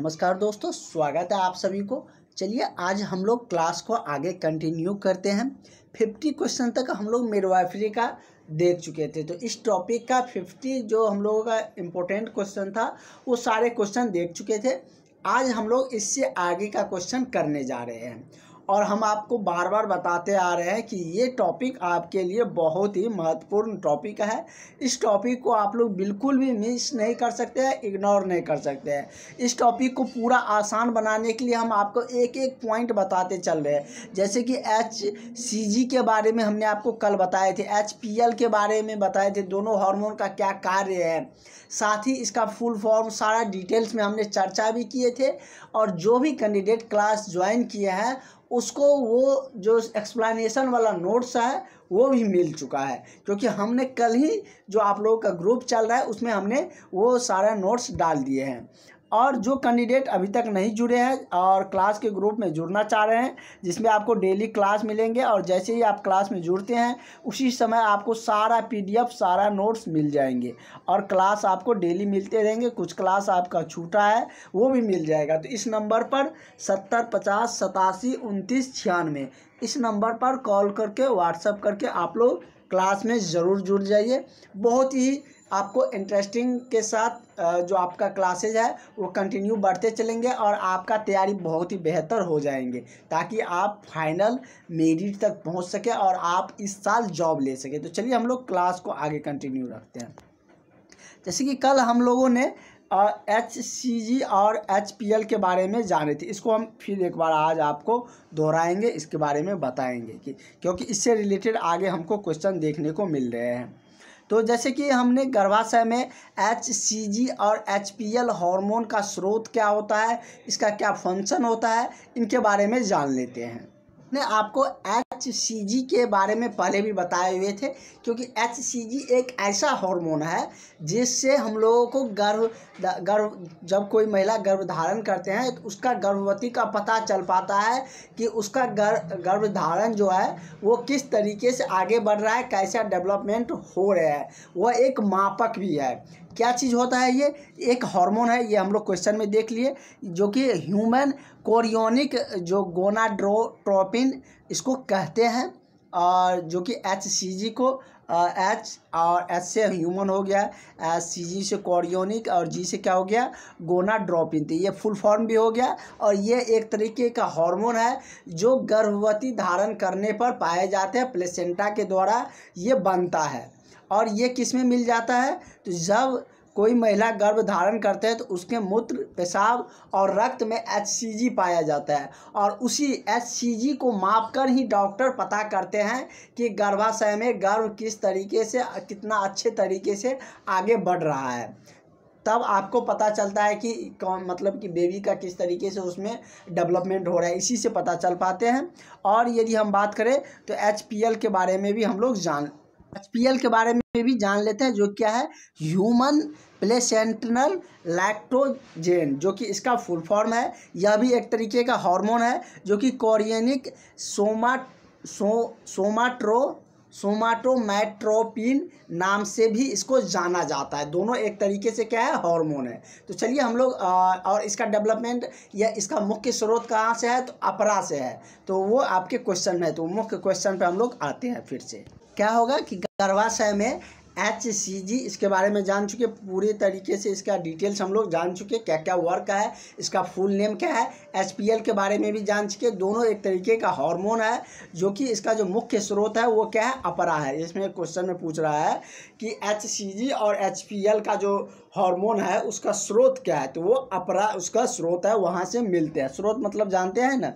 नमस्कार दोस्तों स्वागत है आप सभी को चलिए आज हम लोग क्लास को आगे कंटिन्यू करते हैं फिफ्टी क्वेश्चन तक हम लोग मेरवाइफरी का देख चुके थे तो इस टॉपिक का फिफ्टी जो हम लोगों का इम्पोर्टेंट क्वेश्चन था वो सारे क्वेश्चन देख चुके थे आज हम लोग इससे आगे का क्वेश्चन करने जा रहे हैं और हम आपको बार बार बताते आ रहे हैं कि ये टॉपिक आपके लिए बहुत ही महत्वपूर्ण टॉपिक है इस टॉपिक को आप लोग बिल्कुल भी मिस नहीं कर सकते हैं इग्नोर नहीं कर सकते हैं इस टॉपिक को पूरा आसान बनाने के लिए हम आपको एक एक पॉइंट बताते चल रहे हैं जैसे कि एच सी जी के बारे में हमने आपको कल बताए थे एच पी एल के बारे में बताए थे दोनों हॉर्मोन का क्या कार्य है साथ ही इसका फुल फॉर्म सारा डिटेल्स में हमने चर्चा भी किए थे और जो भी कैंडिडेट क्लास ज्वाइन किए हैं उसको वो जो एक्सप्लेनेशन वाला नोट्स है वो भी मिल चुका है क्योंकि हमने कल ही जो आप लोगों का ग्रुप चल रहा है उसमें हमने वो सारा नोट्स डाल दिए हैं और जो कैंडिडेट अभी तक नहीं जुड़े हैं और क्लास के ग्रुप में जुड़ना चाह रहे हैं जिसमें आपको डेली क्लास मिलेंगे और जैसे ही आप क्लास में जुड़ते हैं उसी समय आपको सारा पीडीएफ सारा नोट्स मिल जाएंगे और क्लास आपको डेली मिलते रहेंगे कुछ क्लास आपका छूटा है वो भी मिल जाएगा तो इस नंबर पर सत्तर पचास सतासी उनतीस छियानवे इस नंबर पर कॉल करके व्हाट्सअप करके आप लोग क्लास में ज़रूर जुड़ जाइए बहुत ही आपको इंटरेस्टिंग के साथ जो आपका क्लासेज है वो कंटिन्यू बढ़ते चलेंगे और आपका तैयारी बहुत ही बेहतर हो जाएंगे ताकि आप फाइनल मेरिट तक पहुंच सके और आप इस साल जॉब ले सके तो चलिए हम लोग क्लास को आगे कंटिन्यू रखते हैं जैसे कि कल हम लोगों ने एच सी जी और एच पी एल के बारे में जाने थे इसको हम फिर एक बार आज आपको दोहराएंगे इसके बारे में बताएंगे कि क्योंकि इससे रिलेटेड आगे हमको क्वेश्चन देखने को मिल रहे हैं तो जैसे कि हमने गर्भाशय में एच सी जी और एच पी एल हार्मोन का स्रोत क्या होता है इसका क्या फंक्शन होता है इनके बारे में जान लेते हैं ने आपको एच एच के बारे में पहले भी बताए हुए थे क्योंकि एच एक ऐसा हार्मोन है जिससे हम लोगों को गर्भ गर्भ जब कोई महिला गर्भ धारण करते हैं तो उसका गर्भवती का पता चल पाता है कि उसका गर्भ गर्भ धारण जो है वो किस तरीके से आगे बढ़ रहा है कैसा डेवलपमेंट हो रहा है वह एक मापक भी है क्या चीज़ होता है ये एक हार्मोन है ये हम लोग क्वेश्चन में देख लिए जो कि ह्यूमन कोरियोनिक जो गोनाड्रोट्रोपिन इसको कहते हैं और जो कि एच सी जी को एच और एच से ह्यूमन हो गया एच सी जी से कॉरियोनिक और जी से क्या हो गया गोना ड्रॉपिन ये फुल फॉर्म भी हो गया और ये एक तरीके का हार्मोन है जो गर्भवती धारण करने पर पाए जाते हैं प्लेसेंटा के द्वारा ये बनता है और ये किस में मिल जाता है तो जब कोई महिला गर्भ धारण करते हैं तो उसके मूत्र पेशाब और रक्त में एच पाया जाता है और उसी एच को माप कर ही डॉक्टर पता करते हैं कि गर्भाशय में गर्भ किस तरीके से कितना अच्छे तरीके से आगे बढ़ रहा है तब आपको पता चलता है कि कौन मतलब कि बेबी का किस तरीके से उसमें डेवलपमेंट हो रहा है इसी से पता चल पाते हैं और यदि हम बात करें तो एच के बारे में भी हम लोग जान एच के बारे में भी जान लेते हैं जो क्या है ह्यूमन प्लेसेंटनल लैक्टोजेन जो कि इसका फुल फॉर्म है यह भी एक तरीके का हार्मोन है जो कि कोरियनिक सोमा सो सोमाट्रो सोमाटोमैट्रोपिन नाम से भी इसको जाना जाता है दोनों एक तरीके से क्या है हार्मोन है तो चलिए हम लोग और इसका डेवलपमेंट या इसका मुख्य स्रोत कहाँ से है तो अपरा से है तो वो आपके क्वेश्चन में है तो मुख्य क्वेश्चन पे हम लोग आते हैं फिर से क्या होगा कि गर्भाशय में एच सी जी इसके बारे में जान चुके पूरे तरीके से इसका डिटेल्स हम लोग जान चुके क्या क्या वर्क है इसका फुल नेम क्या है एच पी एल के बारे में भी जान चुके दोनों एक तरीके का हार्मोन है जो कि इसका जो मुख्य स्रोत है वो क्या है अपरा है इसमें क्वेश्चन में पूछ रहा है कि एच सी जी और एच पी एल का जो हार्मोन है उसका स्रोत क्या है तो वो अपरा उसका स्रोत है वहाँ से मिलते हैं स्रोत मतलब जानते हैं ना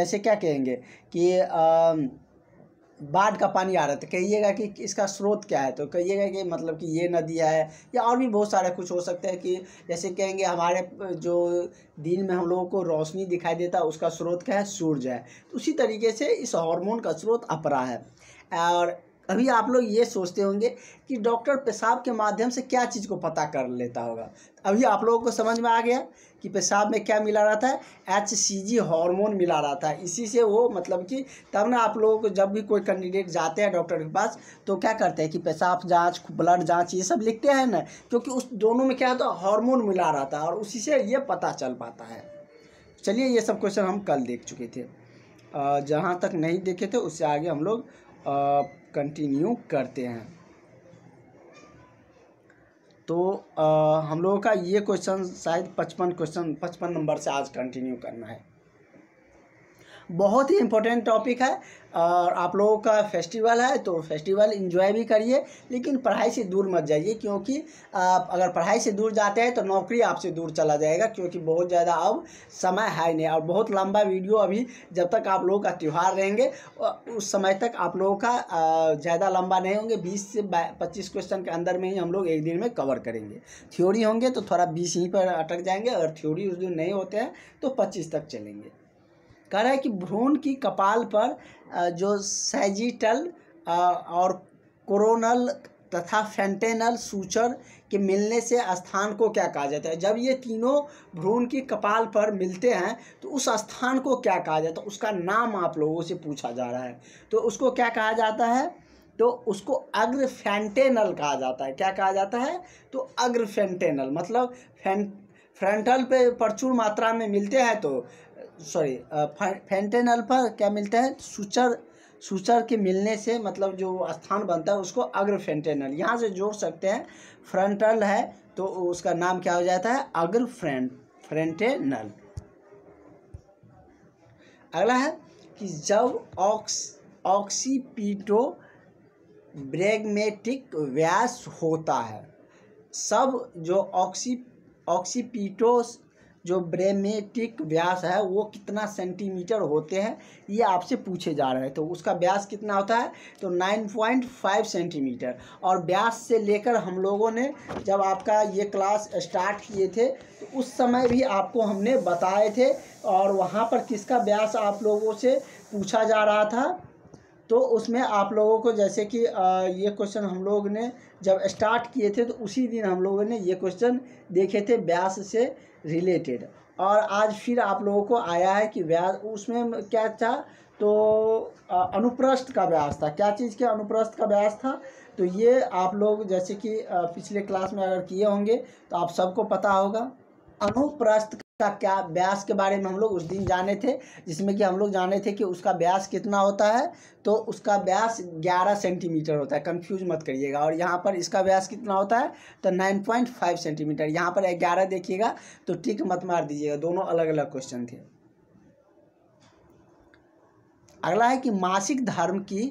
जैसे क्या कहेंगे कि आ, बाढ़ का पानी आ रहा है तो कहिएगा कि इसका स्रोत क्या है तो कहिएगा कि मतलब कि ये नदियाँ है या और भी बहुत सारा कुछ हो सकता है कि जैसे कहेंगे हमारे जो दिन में हम लोगों को रोशनी दिखाई देता है उसका स्रोत क्या है सूर्य है तो उसी तरीके से इस हार्मोन का स्रोत अपरा है और अभी आप लोग ये सोचते होंगे कि डॉक्टर पेशाब के माध्यम से क्या चीज़ को पता कर लेता होगा अभी आप लोगों को समझ में आ गया कि पेशाब में क्या मिला रहता था एच सी जी हार्मोन मिला रहा था इसी से वो मतलब कि तब ना आप लोगों को जब भी कोई कैंडिडेट जाते हैं डॉक्टर के पास तो क्या करते हैं कि पेशाब जांच ब्लड जांच ये सब लिखते हैं ना क्योंकि उस दोनों में क्या होता है हॉर्मोन मिला रहा था और उसी से ये पता चल पाता है चलिए ये सब क्वेश्चन हम कल देख चुके थे जहाँ तक नहीं देखे थे उससे आगे हम लोग कंटिन्यू करते हैं तो आ, हम लोगों का ये क्वेश्चन शायद पचपन क्वेश्चन पचपन नंबर से आज कंटिन्यू करना है बहुत ही इम्पोर्टेंट टॉपिक है और आप लोगों का फेस्टिवल है तो फेस्टिवल इन्जॉय भी करिए लेकिन पढ़ाई से दूर मत जाइए क्योंकि आप अगर पढ़ाई से दूर जाते हैं तो नौकरी आपसे दूर चला जाएगा क्योंकि बहुत ज़्यादा अब समय है नहीं और बहुत लंबा वीडियो अभी जब तक आप लोगों का त्यौहार रहेंगे उस समय तक आप लोगों का ज़्यादा लंबा नहीं होंगे बीस से पच्चीस क्वेश्चन के अंदर में ही हम लोग एक दिन में कवर करेंगे थ्योरी होंगे तो थोड़ा बीस यहीं पर अटक जाएंगे अगर थ्योरी उस दिन नहीं होते हैं तो पच्चीस तक चलेंगे कह रहा है कि भ्रूण की कपाल पर जो सैजिटल और कोरोनल तथा फेंटेनल सूचर के मिलने से स्थान को क्या कहा जाता है जब ये तीनों भ्रूण की कपाल पर मिलते हैं तो उस स्थान को क्या कहा जाता है उसका नाम आप लोगों से पूछा जा रहा है तो उसको क्या कहा जाता है तो उसको अग्र फेंटेनल कहा जाता है क्या कहा जाता है तो अग्र फेंटेनल मतलब फेंट फ्रंटल पे प्रचुर मात्रा में मिलते हैं तो सॉरी फेंटेन अल्फा क्या मिलता है सुचर सुचर के मिलने से मतलब जो स्थान बनता है उसको अग्र फेंटेनल यहाँ से जोड़ सकते हैं फ्रंटल है तो उसका नाम क्या हो जाता है अग्र फ्रेंट फ्रेंटेनल अगला है कि जब ऑक्स ऑक्सीपीटो ब्रेगमेटिक व्यास होता है सब जो ऑक्सी ऑक्सीपीटो जो ब्रेमेटिक व्यास है वो कितना सेंटीमीटर होते हैं ये आपसे पूछे जा रहे हैं तो उसका व्यास कितना होता है तो नाइन पॉइंट फाइव सेंटीमीटर और व्यास से लेकर हम लोगों ने जब आपका ये क्लास स्टार्ट किए थे तो उस समय भी आपको हमने बताए थे और वहाँ पर किसका व्यास आप लोगों से पूछा जा रहा था तो उसमें आप लोगों को जैसे कि ये क्वेश्चन हम लोग ने जब स्टार्ट किए थे तो उसी दिन हम लोगों ने ये क्वेश्चन देखे थे व्यास से रिलेटेड और आज फिर आप लोगों को आया है कि व्यास उसमें क्या था तो अनुप्रस्थ का व्यास था क्या चीज़ के अनुप्रस्थ का व्यास था तो ये आप लोग जैसे कि पिछले क्लास में अगर किए होंगे तो आप सबको पता होगा अनुप्रस्थ का क्या व्यास के बारे में हम लोग उस दिन जाने थे जिसमें कि हम लोग जाने थे कि उसका व्यास कितना होता है तो उसका व्यास 11 सेंटीमीटर होता है कंफ्यूज मत करिएगा और यहाँ पर इसका व्यास कितना होता है तो 9.5 सेंटीमीटर यहाँ पर 11 देखिएगा तो टिक मत मार दीजिएगा दोनों अलग अलग क्वेश्चन थे अगला है कि मासिक धर्म की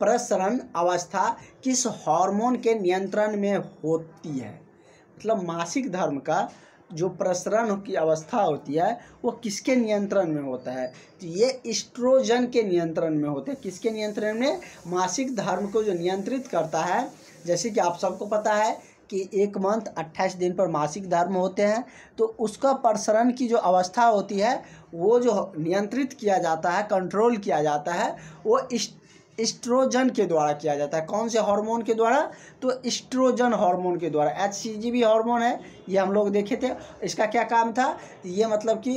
प्रसरण अवस्था किस हॉर्मोन के नियंत्रण में होती है मतलब मासिक धर्म का जो प्रसरण की अवस्था होती है वो किसके नियंत्रण में होता है तो ये इस्ट्रोजन के नियंत्रण में होते हैं किसके नियंत्रण में मासिक धर्म को जो नियंत्रित करता है जैसे कि आप सबको पता है कि एक मंथ अट्ठाईस दिन पर मासिक धर्म होते हैं तो उसका प्रसरण की जो अवस्था होती है वो जो नियंत्रित किया जाता है कंट्रोल किया जाता है वो इस एस्ट्रोजन के द्वारा किया जाता है कौन से हार्मोन के द्वारा तो एस्ट्रोजन हार्मोन के द्वारा एच सी जी भी हार्मोन है ये हम लोग देखे थे इसका क्या काम था ये मतलब कि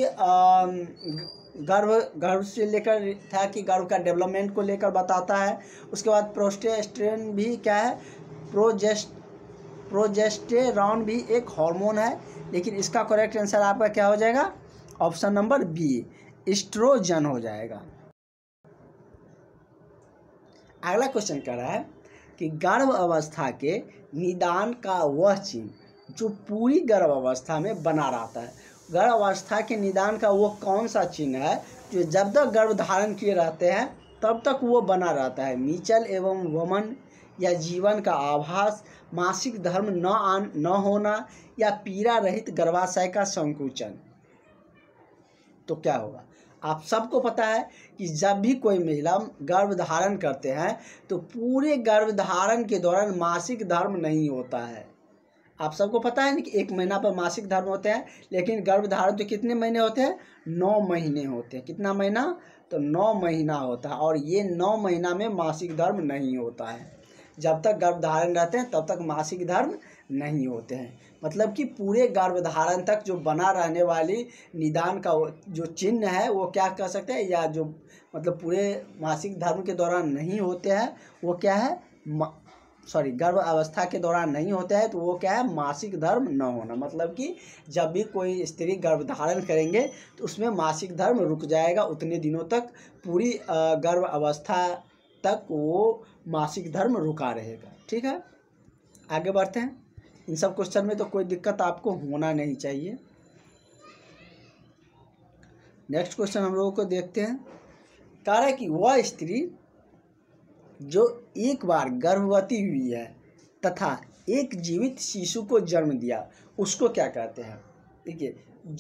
गर्भ गर्भ से लेकर था कि गर्भ का डेवलपमेंट को लेकर बताता है उसके बाद प्रोस्टेस्ट्रेन भी क्या है प्रोजेस्ट प्रोजेस्टेरॉन भी एक हार्मोन है लेकिन इसका करेक्ट आंसर आपका क्या हो जाएगा ऑप्शन नंबर बी एस्ट्रोजन हो जाएगा अगला क्वेश्चन कह रहा है कि गर्भ अवस्था के निदान का वह चिन्ह जो पूरी गर्भ अवस्था में बना रहता है गर्भ अवस्था के निदान का वो कौन सा चिन्ह है जो जब तक गर्भ धारण किए रहते हैं तब तक वो बना रहता है मीचल एवं वमन या जीवन का आभास मासिक धर्म न आन न होना या पीड़ा रहित गर्भाशय का संकुचन तो क्या होगा आप सबको पता है कि जब भी कोई महिला गर्भ धारण करते हैं तो पूरे गर्भ धारण के दौरान मासिक धर्म नहीं होता है आप सबको पता है ना कि एक महीना पर मासिक धर्म होते हैं लेकिन गर्भ धारण तो कितने महीने होते हैं नौ महीने होते हैं कितना महीना तो नौ महीना होता है और ये नौ महीना में मासिक धर्म नहीं होता है जब तक गर्भ धारण रहते हैं तब तक मासिक धर्म नहीं होते हैं मतलब कि पूरे गर्भधारण तक जो बना रहने वाली निदान का जो चिन्ह है वो क्या कह सकते हैं या जो मतलब पूरे मासिक धर्म के दौरान नहीं होते हैं वो क्या है सॉरी गर्भ अवस्था के दौरान नहीं होता है तो वो क्या है मासिक धर्म न होना मतलब कि जब भी कोई स्त्री गर्भ धारण करेंगे तो उसमें मासिक धर्म रुक जाएगा उतने दिनों तक पूरी गर्भ अवस्था तक वो मासिक धर्म रुका रहेगा ठीक है आगे बढ़ते हैं इन सब क्वेश्चन में तो कोई दिक्कत आपको होना नहीं चाहिए नेक्स्ट क्वेश्चन हम लोगों को देखते हैं कह रहा है कि वह स्त्री जो एक बार गर्भवती हुई है तथा एक जीवित शिशु को जन्म दिया उसको क्या कहते हैं ठीक है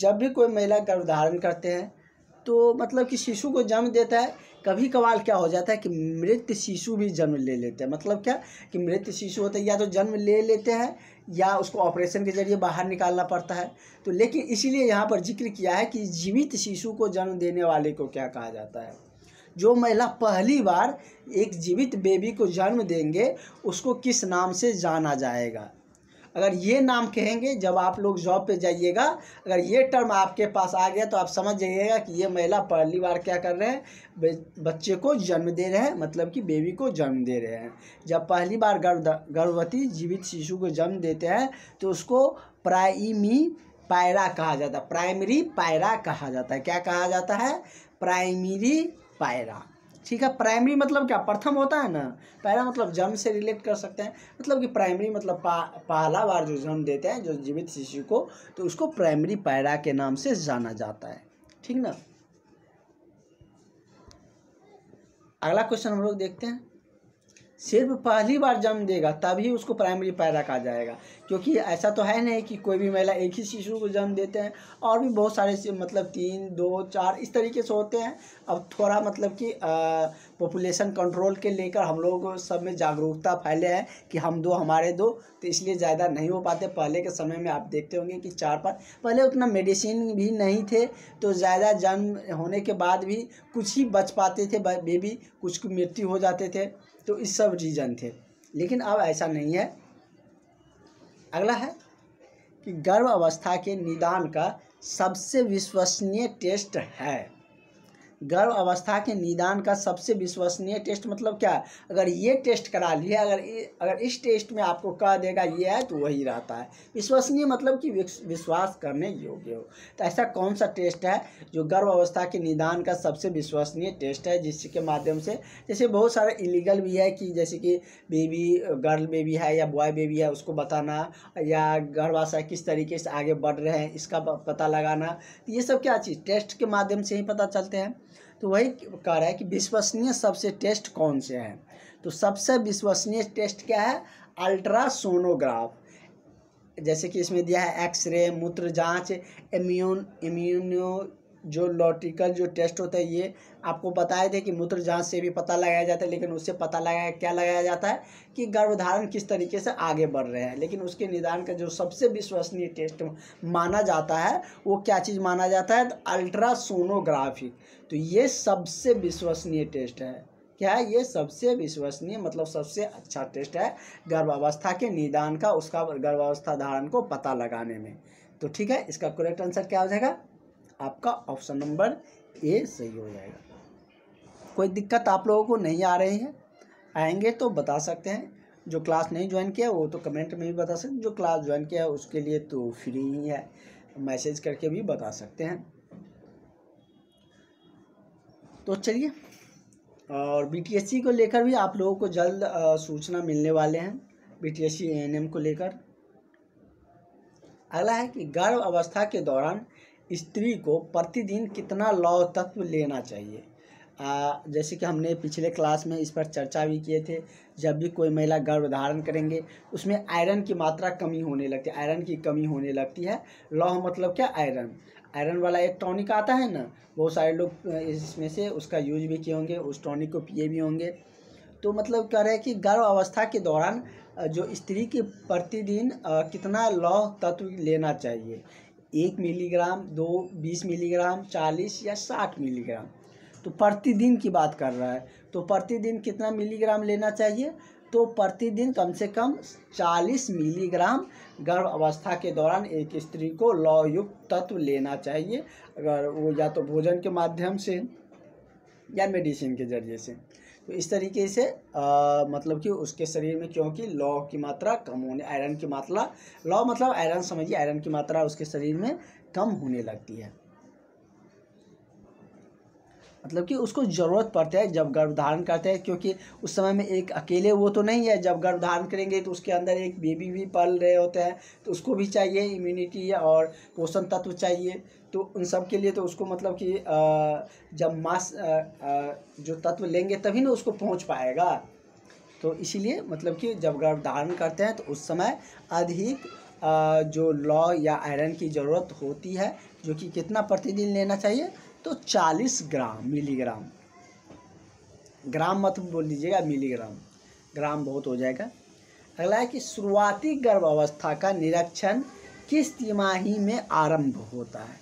जब भी कोई महिला गर्भ धारण करते हैं तो मतलब कि शिशु को जन्म देता है कभी कभार क्या हो जाता है कि मृत शिशु भी जन्म ले लेते हैं मतलब क्या कि मृत शिशु होता है या तो जन्म ले लेते हैं या उसको ऑपरेशन के जरिए बाहर निकालना पड़ता है तो लेकिन इसीलिए यहाँ पर जिक्र किया है कि जीवित शिशु को जन्म देने वाले को क्या कहा जाता है जो महिला पहली बार एक जीवित बेबी को जन्म देंगे उसको किस नाम से जाना जाएगा अगर ये नाम कहेंगे जब आप लोग जॉब पे जाइएगा अगर ये टर्म आपके पास आ गया तो आप समझ जाइएगा कि ये महिला पहली बार क्या कर रहे हैं बच्चे को जन्म दे रहे हैं मतलब कि बेबी को जन्म दे रहे हैं जब पहली बार गर्भवती जीवित शिशु को जन्म देते हैं तो उसको प्राइमी पायरा कहा जाता है प्राइमरी पायरा कहा जाता है क्या कहा जाता है प्राइमरी पायरा ठीक है प्राइमरी मतलब क्या प्रथम होता है ना पहला मतलब जन्म से रिलेट कर सकते हैं मतलब कि प्राइमरी मतलब पा, पहला बार जो जन्म देते हैं जो जीवित शिशु को तो उसको प्राइमरी पैरा के नाम से जाना जाता है ठीक ना अगला क्वेश्चन हम लोग देखते हैं सिर्फ पहली बार जन्म देगा तभी उसको प्राइमरी पैरा कहा जाएगा क्योंकि ऐसा तो है नहीं कि कोई भी महिला एक ही शिशु को जन्म देते हैं और भी बहुत सारे मतलब तीन दो चार इस तरीके से होते हैं अब थोड़ा मतलब कि पॉपुलेशन कंट्रोल के लेकर हम लोग सब में जागरूकता फैले है कि हम दो हमारे दो तो इसलिए ज़्यादा नहीं हो पाते पहले के समय में आप देखते होंगे कि चार पाँच पहले उतना मेडिसिन भी नहीं थे तो ज़्यादा जन्म होने के बाद भी कुछ ही बच पाते थे बेबी कुछ मृत्यु हो जाते थे तो इस सब रीज़न थे लेकिन अब ऐसा नहीं है अगला है कि गर्भ अवस्था के निदान का सबसे विश्वसनीय टेस्ट है गर्भ अवस्था के निदान का सबसे विश्वसनीय टेस्ट मतलब क्या है अगर ये टेस्ट करा लिया अगर अगर इस टेस्ट में आपको कह देगा ये है तो वही रहता है विश्वसनीय मतलब कि विश्वास करने योग्य हो तो ऐसा कौन सा टेस्ट है जो गर्भ अवस्था के निदान का सबसे विश्वसनीय टेस्ट है जिसके माध्यम से जैसे बहुत सारे इलीगल भी है कि जैसे कि बेबी गर्ल बेबी है या बॉय बेबी है उसको बताना या गर्भाशय किस तरीके से आगे बढ़ रहे हैं इसका पता लगाना तो ये सब क्या चीज़ टेस्ट के माध्यम से ही पता चलते हैं तो वही कह रहा है कि विश्वसनीय सबसे टेस्ट कौन से हैं तो सबसे विश्वसनीय टेस्ट क्या है अल्ट्रासोनोग्राफ जैसे कि इसमें दिया है एक्सरे मूत्र जांच इम्यून इम्यूनो जो लॉटिकल जो टेस्ट होता है ये आपको बताए थे कि मूत्र जांच से भी पता लगाया जाता है लेकिन उससे पता लगाया क्या लगाया जाता है कि गर्भधारण किस तरीके से आगे बढ़ रहे हैं लेकिन उसके निदान का जो सबसे विश्वसनीय टेस्ट माना जाता है वो क्या चीज़ माना जाता है तो अल्ट्रासोनोग्राफी तो ये सबसे विश्वसनीय टेस्ट है क्या है ये सबसे विश्वसनीय मतलब सबसे अच्छा टेस्ट है गर्भावस्था के निदान का उसका गर्भावस्था धारण को पता लगाने में तो ठीक है इसका करेक्ट आंसर क्या हो जाएगा आपका ऑप्शन नंबर ए सही हो जाएगा कोई दिक्कत आप लोगों को नहीं आ रही है आएंगे तो बता सकते हैं जो क्लास नहीं ज्वाइन किया वो तो कमेंट में भी बता सकते जो क्लास ज्वाइन किया है उसके लिए तो फ्री ही है मैसेज करके भी बता सकते हैं तो चलिए और बीटीएससी को लेकर भी आप लोगों को जल्द सूचना मिलने वाले हैं बीटीएससी एएनएम को लेकर अगला है कि गर्भ अवस्था के दौरान स्त्री को प्रतिदिन कितना लौह तत्व लेना चाहिए आ, जैसे कि हमने पिछले क्लास में इस पर चर्चा भी किए थे जब भी कोई महिला गर्भ धारण करेंगे उसमें आयरन की मात्रा कमी होने लगती है आयरन की कमी होने लगती है लौह मतलब क्या आयरन आयरन वाला एक टॉनिक आता है ना बहुत सारे लोग इसमें से उसका यूज भी किए होंगे उस टॉनिक को पिए भी होंगे तो मतलब कह रहे हैं कि गर्भ अवस्था के दौरान जो स्त्री के प्रतिदिन कितना लौह तत्व लेना चाहिए एक मिलीग्राम दो बीस मिलीग्राम चालीस या साठ मिलीग्राम तो प्रतिदिन की बात कर रहा है तो प्रतिदिन कितना मिलीग्राम लेना चाहिए तो प्रतिदिन कम से कम चालीस मिलीग्राम गर्भ अवस्था के दौरान एक स्त्री को लौयुक्त तत्व लेना चाहिए अगर वो या तो भोजन के माध्यम से या मेडिसिन के जरिए से तो इस तरीके से आ, मतलब कि उसके शरीर में क्योंकि लॉ की मात्रा कम होने आयरन की मात्रा लॉ मतलब आयरन समझिए आयरन की मात्रा उसके शरीर में कम होने लगती है मतलब कि उसको ज़रूरत पड़ता है जब गर्भ धारण करते हैं क्योंकि उस समय में एक अकेले वो तो नहीं है जब गर्भ धारण करेंगे तो उसके अंदर एक बेबी भी पल रहे होते हैं तो उसको भी चाहिए इम्यूनिटी और पोषण तत्व चाहिए तो उन सब के लिए तो उसको मतलब कि जब मास जो तत्व लेंगे तभी ना उसको पहुँच पाएगा तो इसीलिए मतलब कि जब गर्भ धारण करते हैं तो उस समय अधिक जो लॉ या आयरन की ज़रूरत होती है जो कि कितना प्रतिदिन लेना चाहिए तो 40 ग्राम मिलीग्राम ग्राम मत बोल लीजिएगा मिलीग्राम ग्राम बहुत हो जाएगा अगला है कि शुरुआती गर्भ अवस्था का निरीक्षण किस तिमाही में आरंभ होता है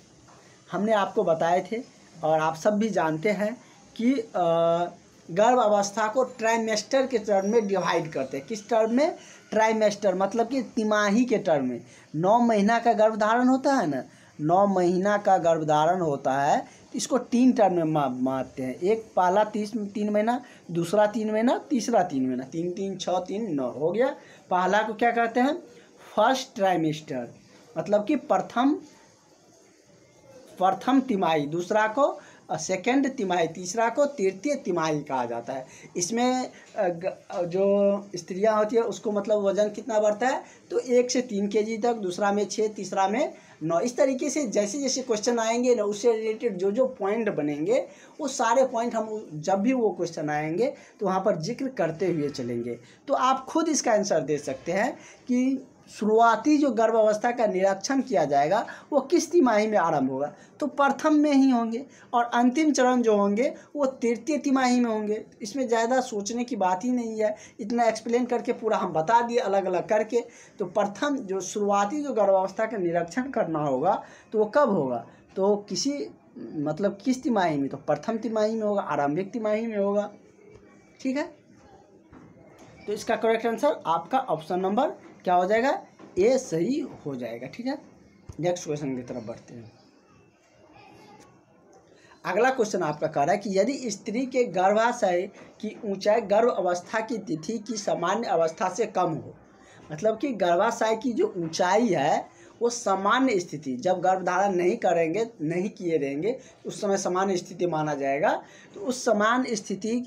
हमने आपको बताए थे और आप सब भी जानते हैं कि गर्भ अवस्था को ट्राइमेस्टर के टर्म में डिवाइड करते हैं किस टर्म में ट्राइमेस्टर मतलब कि तिमाही के टर्म में नौ महीना का गर्भधारण होता है ना नौ महीना का गर्भधारण होता है इसको तीन टर्म में मा, मारते हैं एक पहला तीस तीन महीना दूसरा तीन महीना तीसरा तीन महीना तीन तीन छः तीन नौ हो गया पहला को क्या कहते हैं फर्स्ट ट्राइमेस्टर मतलब कि प्रथम प्रथम तिमाही दूसरा को सेकेंड तिमाही तीसरा को तृतीय तिमाही कहा जाता है इसमें जो स्त्रियां होती है उसको मतलब वजन कितना बढ़ता है तो एक से तीन के जी तक दूसरा में छः तीसरा में नौ इस तरीके से जैसे जैसे क्वेश्चन आएंगे ना उससे रिलेटेड जो जो पॉइंट बनेंगे वो सारे पॉइंट हम जब भी वो क्वेश्चन आएंगे तो वहाँ पर जिक्र करते हुए चलेंगे तो आप खुद इसका आंसर दे सकते हैं कि शुरुआती जो गर्भावस्था का निरीक्षण किया जाएगा वो किस तिमाही में आरंभ होगा तो प्रथम में ही होंगे और अंतिम चरण जो होंगे वो तृतीय तिमाही में होंगे इसमें ज़्यादा सोचने की बात ही नहीं है इतना एक्सप्लेन करके पूरा हम बता दिए अलग अलग करके तो प्रथम जो शुरुआती जो गर्भावस्था का निरीक्षण करना होगा तो वो कब होगा तो किसी मतलब किस तिमाही में तो प्रथम तिमाही में होगा आरंभिक तिमाही में होगा ठीक है तो इसका करेक्ट आंसर आपका ऑप्शन नंबर क्या हो जाएगा ए सही हो जाएगा ठीक है नेक्स्ट क्वेश्चन की तरफ बढ़ते हैं अगला क्वेश्चन आपका कह रहा है कि यदि स्त्री के गर्भाशय की ऊंचाई गर्भ अवस्था की तिथि की सामान्य अवस्था से कम हो मतलब कि गर्भाशय की जो ऊंचाई है वो सामान्य स्थिति जब गर्भधारण नहीं करेंगे नहीं किए रहेंगे उस समय सामान्य स्थिति माना जाएगा तो उस समान स्थिति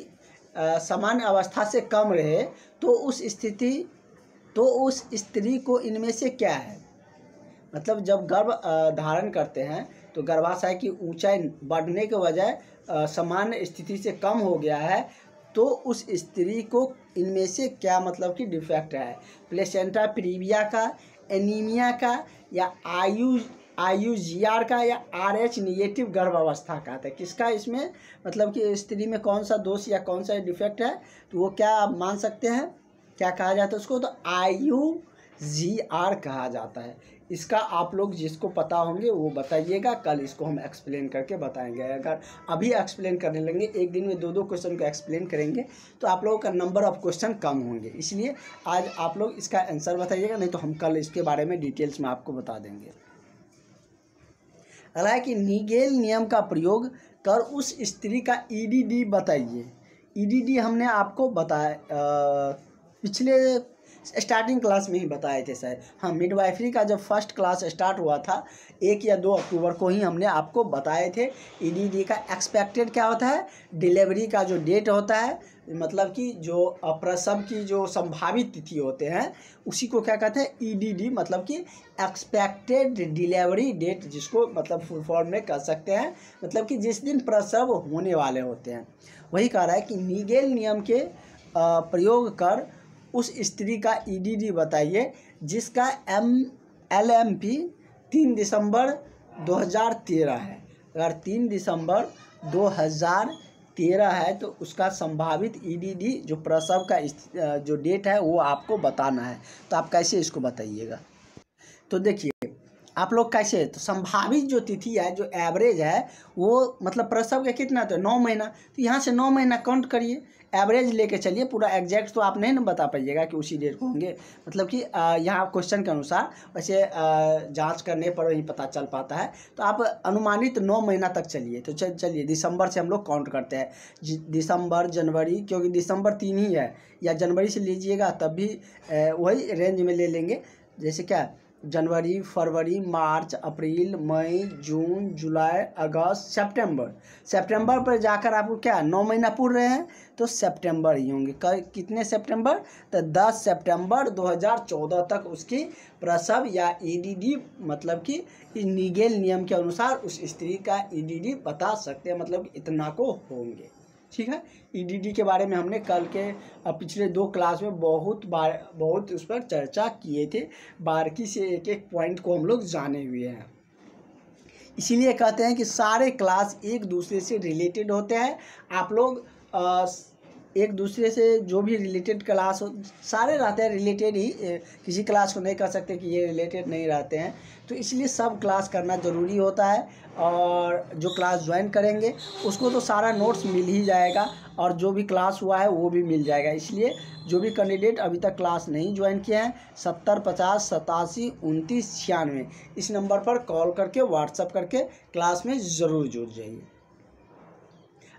सामान्य अवस्था से कम रहे तो उस स्थिति तो उस स्त्री को इनमें से क्या है मतलब जब गर्भ धारण करते हैं तो गर्भाशय की ऊंचाई बढ़ने के बजाय सामान्य स्थिति से कम हो गया है तो उस स्त्री को इनमें से क्या मतलब कि डिफेक्ट है प्लेसेंटा प्रीविया का एनीमिया का या आयु आयु जी आर का या आर एच निगेटिव गर्भावस्था का था तो किसका इसमें मतलब कि स्त्री में कौन सा दोष या कौन सा डिफेक्ट है तो वो क्या आप मान सकते हैं क्या कहा जाता है उसको तो आई यू जी आर कहा जाता है इसका आप लोग जिसको पता होंगे वो बताइएगा कल इसको हम एक्सप्लेन करके बताएंगे अगर अभी एक्सप्लेन करने लगेंगे एक दिन में दो दो क्वेश्चन को एक्सप्लेन करेंगे तो आप लोगों का नंबर ऑफ क्वेश्चन कम होंगे इसलिए आज आप लोग इसका आंसर बताइएगा नहीं तो हम कल इसके बारे में डिटेल्स में आपको बता देंगे अगला कि निगेल नियम का प्रयोग कर उस स्त्री का ई e बताइए ई e हमने आपको बताया पिछले स्टार्टिंग क्लास में ही बताए थे सर हाँ मिडवाइफरी का जब फर्स्ट क्लास स्टार्ट हुआ था एक या दो अक्टूबर को ही हमने आपको बताए थे ई e का एक्सपेक्टेड क्या होता है डिलीवरी का जो डेट होता है मतलब कि जो प्रसव की जो संभावित तिथि होते हैं उसी को क्या कहते हैं ई e मतलब कि एक्सपेक्टेड डिलीवरी डेट जिसको मतलब फुल फॉर्म में कह सकते हैं मतलब कि जिस दिन प्रसव होने वाले होते हैं वही कह रहा है कि नीगेल नियम के प्रयोग कर उस स्त्री का ईडीडी e बताइए जिसका एम एल एम पी तीन दिसंबर 2013 है अगर तीन दिसंबर 2013 है तो उसका संभावित ईडीडी e जो प्रसव का जो डेट है वो आपको बताना है तो आप कैसे इसको बताइएगा तो देखिए आप लोग कैसे तो संभावित जो तिथि है जो एवरेज है वो मतलब प्रसव का कितना तो नौ महीना तो यहाँ से नौ महीना काउंट करिए एवरेज लेके चलिए पूरा एग्जैक्ट तो आप नहीं ना बता पाइएगा कि उसी डेट को होंगे मतलब कि यहाँ क्वेश्चन के अनुसार वैसे जाँच करने पर ही पता चल पाता है तो आप अनुमानित नौ महीना तक चलिए तो चलिए दिसंबर से हम लोग काउंट करते हैं दिसंबर जनवरी क्योंकि दिसंबर तीन ही है या जनवरी से लीजिएगा तब भी वही रेंज में ले लेंगे जैसे क्या जनवरी फरवरी मार्च अप्रैल मई जून जुलाई अगस्त सितंबर सितंबर पर जाकर आपको क्या नौ महीना पूर्ण रहे हैं तो सितंबर ही होंगे कितने सितंबर तो 10 सितंबर 2014 तक उसकी प्रसव या ईडीडी e मतलब कि निगेल नियम के अनुसार उस स्त्री का ईडीडी e बता सकते हैं मतलब इतना को होंगे ठीक है ईडीडी e के बारे में हमने कल के पिछले दो क्लास में बहुत बार बहुत उस पर चर्चा किए थे बारकी से एक एक पॉइंट को हम लोग जाने हुए हैं इसीलिए कहते हैं कि सारे क्लास एक दूसरे से रिलेटेड होते हैं आप लोग आ, एक दूसरे से जो भी रिलेटेड क्लास हो सारे रहते हैं रिलेटेड ही किसी क्लास को नहीं कह सकते कि ये रिलेटेड नहीं रहते हैं तो इसलिए सब क्लास करना ज़रूरी होता है और जो क्लास ज्वाइन करेंगे उसको तो सारा नोट्स मिल ही जाएगा और जो भी क्लास हुआ है वो भी मिल जाएगा इसलिए जो भी कैंडिडेट अभी तक क्लास नहीं ज्वाइन किए हैं सत्तर पचास सतासी उनतीस छियानवे इस नंबर पर कॉल करके व्हाट्सअप करके क्लास में ज़रूर जुड़ जाइए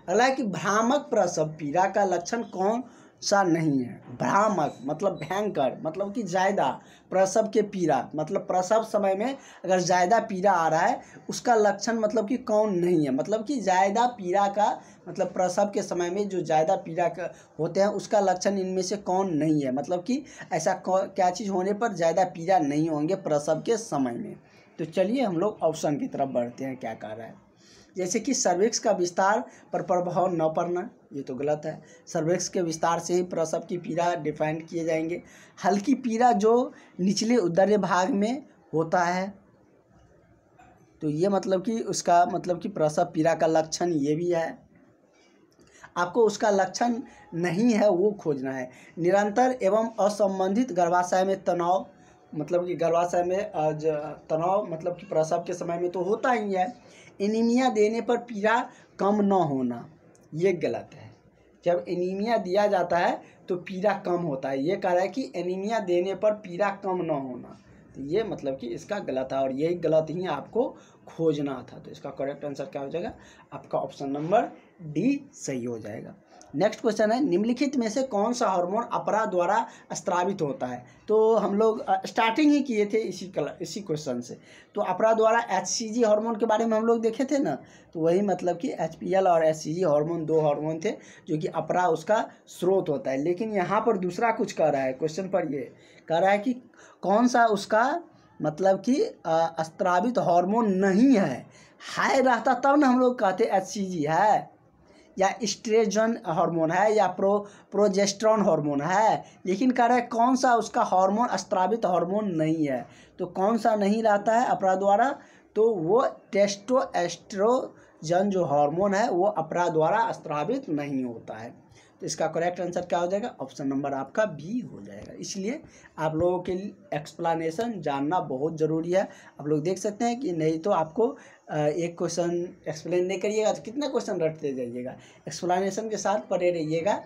अगला कि भ्रामक प्रसव पीड़ा का लक्षण कौन सा नहीं है भ्रामक मतलब भयंकर मतलब कि ज़्यादा प्रसव के पीड़ा मतलब प्रसव समय में अगर ज़्यादा पीड़ा आ रहा है उसका लक्षण मतलब कि कौन नहीं है मतलब कि ज़्यादा पीड़ा का मतलब प्रसव के समय में जो ज़्यादा पीड़ा का होते हैं उसका लक्षण इनमें से कौन नहीं है मतलब कि ऐसा क्या चीज़ होने पर ज़्यादा पीड़ा नहीं होंगे प्रसव के समय में तो चलिए हम लोग ऑप्शन की तरफ बढ़ते हैं क्या कह रहा है जैसे कि सर्वेक्ष का विस्तार पर प्रभाव न पड़ना ये तो गलत है सर्वेक्ष के विस्तार से ही प्रसव की पीड़ा डिफाइंड किए जाएंगे हल्की पीड़ा जो निचले उदर भाग में होता है तो ये मतलब कि उसका मतलब कि प्रसव पीड़ा का लक्षण ये भी है आपको उसका लक्षण नहीं है वो खोजना है निरंतर एवं असंबंधित गर्भाशय में तनाव मतलब कि गर्भाशय में तनाव मतलब कि प्रसव के समय में तो होता ही है एनीमिया देने पर पीड़ा कम ना होना ये गलत है जब एनीमिया दिया जाता है तो पीड़ा कम होता है ये कह रहा है कि एनीमिया देने पर पीड़ा कम ना होना तो ये मतलब कि इसका गलत है और यही गलत ही आपको खोजना था तो इसका करेक्ट आंसर क्या हो जाएगा आपका ऑप्शन नंबर डी सही हो जाएगा नेक्स्ट क्वेश्चन है निम्नलिखित में से कौन सा हार्मोन अपरा द्वारा स्त्रावित होता है तो हम लोग स्टार्टिंग ही किए थे इसी कला इसी क्वेश्चन से तो अपरा द्वारा एच सी जी हार्मोन के बारे में हम लोग देखे थे ना तो वही मतलब कि एच पी एल और एच सी जी हार्मोन दो हार्मोन थे जो कि अपरा उसका स्रोत होता है लेकिन यहाँ पर दूसरा कुछ कह रहा है क्वेश्चन पर ये कह रहा है कि कौन सा उसका मतलब कि स्त्रावित हार्मोन नहीं है हाई रहता तब ना हम लोग कहते एच सी जी है या स्ट्रेजन हार्मोन है या प्रो प्रोजेस्ट्रॉन हार्मोन है लेकिन कह रहे कौन सा उसका हार्मोन स्त्रावित हार्मोन नहीं है तो कौन सा नहीं रहता है अपरा द्वारा तो वो एस्ट्रोजन जो हार्मोन है वो अपरा द्वारा स्त्रावित नहीं होता है तो इसका करेक्ट आंसर क्या हो जाएगा ऑप्शन नंबर आपका बी हो जाएगा इसलिए आप लोगों के एक्सप्लानेशन जानना बहुत ज़रूरी है आप लोग देख सकते हैं कि नहीं तो आपको एक क्वेश्चन एक्सप्लेन नहीं करिएगा तो कितना क्वेश्चन रटते जाइएगा एक्सप्लानेशन के साथ पढ़े रहिएगा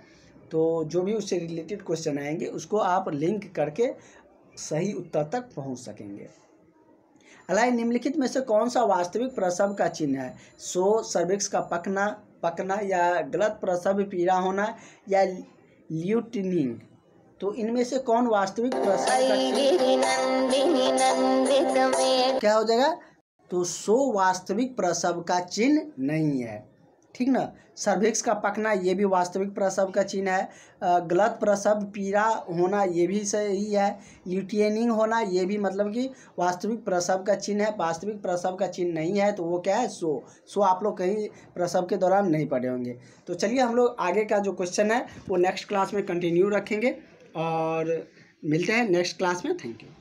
तो जो भी उससे रिलेटेड क्वेश्चन आएंगे उसको आप लिंक करके सही उत्तर तक पहुँच सकेंगे हालांकि निम्नलिखित में से कौन सा वास्तविक प्रसव का चिन्ह है सो सर्विक्स का पकना पकना या गलत प्रसव पीड़ा होना या ल्यूटिनिंग तो इनमें से कौन वास्तविक प्रसव क्या हो जाएगा तो सो वास्तविक प्रसव का चिन्ह नहीं है ठीक ना सर्विक्स का पकना ये भी वास्तविक प्रसव का चिन्ह है गलत प्रसव पीड़ा होना ये भी सही है यूटेनिंग होना ये भी मतलब कि वास्तविक प्रसव का चिन्ह है वास्तविक प्रसव का चिन्ह नहीं है तो वो क्या है सो सो आप लोग कहीं प्रसव के दौरान नहीं पढ़े होंगे तो चलिए हम लोग आगे का जो क्वेश्चन है वो नेक्स्ट क्लास में कंटिन्यू रखेंगे और मिलते हैं नेक्स्ट क्लास में थैंक यू